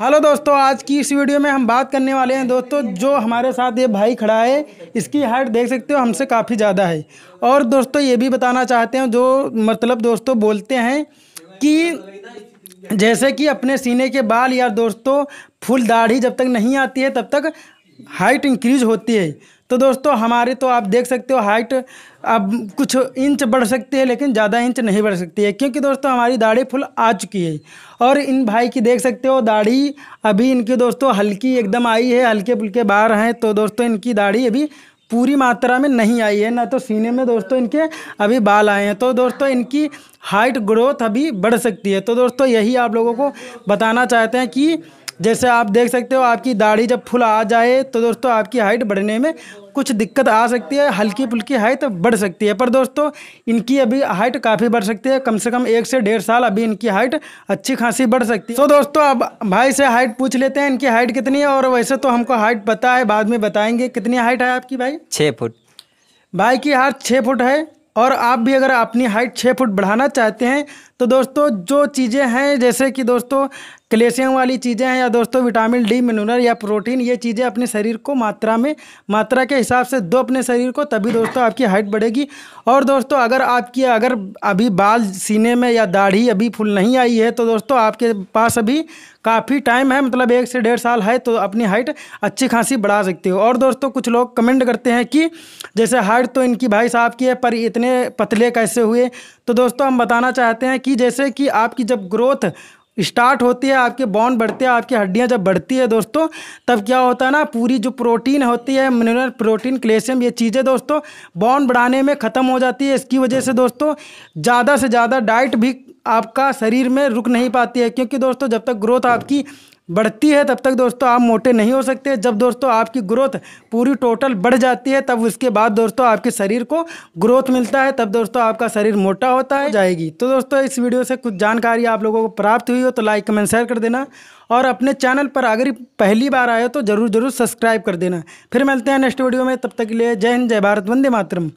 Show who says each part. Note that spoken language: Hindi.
Speaker 1: हेलो दोस्तों आज की इस वीडियो में हम बात करने वाले हैं दोस्तों जो हमारे साथ ये भाई खड़ा है इसकी हाइट देख सकते हो हमसे काफ़ी ज़्यादा है और दोस्तों ये भी बताना चाहते हैं जो मतलब दोस्तों बोलते हैं कि जैसे कि अपने सीने के बाल या दोस्तों फुल दाढ़ी जब तक नहीं आती है तब तक हाइट इंक्रीज होती है तो दोस्तों हमारे तो आप देख सकते हो हाइट अब कुछ इंच बढ़ सकती है लेकिन ज़्यादा इंच नहीं बढ़ सकती है क्योंकि दोस्तों हमारी दाढ़ी फुल आ चुकी है और इन भाई की देख सकते हो दाढ़ी अभी इनकी दोस्तों हल्की एकदम आई है हल्के फुल्के बाहर हैं तो दोस्तों इनकी दाढ़ी अभी पूरी मात्रा में नहीं आई है ना तो सीने में दोस्तों इनके अभी बाल आए हैं तो दोस्तों इनकी हाइट ग्रोथ अभी बढ़ सकती है तो दोस्तों यही आप लोगों को बताना चाहते हैं कि जैसे आप देख सकते हो आपकी दाढ़ी जब फुल आ जाए तो दोस्तों आपकी हाइट बढ़ने में कुछ दिक्कत आ सकती है हल्की फुल्की हाइट बढ़ सकती है पर दोस्तों इनकी अभी हाइट काफ़ी बढ़ सकती है कम से कम एक से डेढ़ साल अभी इनकी हाइट अच्छी खासी बढ़ सकती है तो दोस्तों अब भाई से हाइट पूछ लेते हैं इनकी हाइट कितनी है और वैसे तो हमको हाइट पता है बाद में बताएंगे कितनी हाइट है आपकी भाई छः फुट भाई की हाइट छः फुट है और आप भी अगर अपनी हाइट छः फुट बढ़ाना चाहते हैं तो दोस्तों जो चीज़ें हैं जैसे कि दोस्तों कैल्शियम वाली चीज़ें हैं या दोस्तों विटामिन डी मिनरल या प्रोटीन ये चीज़ें अपने शरीर को मात्रा में मात्रा के हिसाब से दो अपने शरीर को तभी दोस्तों आपकी हाइट बढ़ेगी और दोस्तों अगर आपकी अगर अभी बाल सीने में या दाढ़ी अभी फुल नहीं आई है तो दोस्तों आपके पास अभी काफ़ी टाइम है मतलब एक से डेढ़ साल है तो अपनी हाइट अच्छी खासी बढ़ा सकते हो और दोस्तों कुछ लोग कमेंट करते हैं कि जैसे हाइट तो इनकी भाई साहब की है पर इतने पतले कैसे हुए तो दोस्तों हम बताना चाहते हैं कि जैसे कि आपकी जब ग्रोथ स्टार्ट होती है आपके बॉन्ड बढ़ते हैं आपकी हड्डियां जब बढ़ती है दोस्तों तब क्या होता है ना पूरी जो प्रोटीन होती है मिनरल प्रोटीन कैल्शियम ये चीज़ें दोस्तों बॉन्ड बढ़ाने में ख़त्म हो जाती है इसकी वजह से हाँ। दोस्तों ज़्यादा से ज़्यादा डाइट भी आपका शरीर में रुक नहीं पाती है क्योंकि दोस्तों जब तक ग्रोथ हाँ। आपकी बढ़ती है तब तक दोस्तों आप मोटे नहीं हो सकते जब दोस्तों आपकी ग्रोथ पूरी टोटल बढ़ जाती है तब उसके बाद दोस्तों आपके शरीर को ग्रोथ मिलता है तब दोस्तों आपका शरीर मोटा होता है जाएगी तो दोस्तों इस वीडियो से कुछ जानकारी आप लोगों को प्राप्त हुई हो तो लाइक कमेंट शेयर कर देना और अपने चैनल पर अगर पहली बार आए हो तो ज़रूर ज़रूर सब्सक्राइब कर देना फिर मिलते हैं नेक्स्ट वीडियो में तब तक के लिए जय हिंद जय भारत वंदे मातरम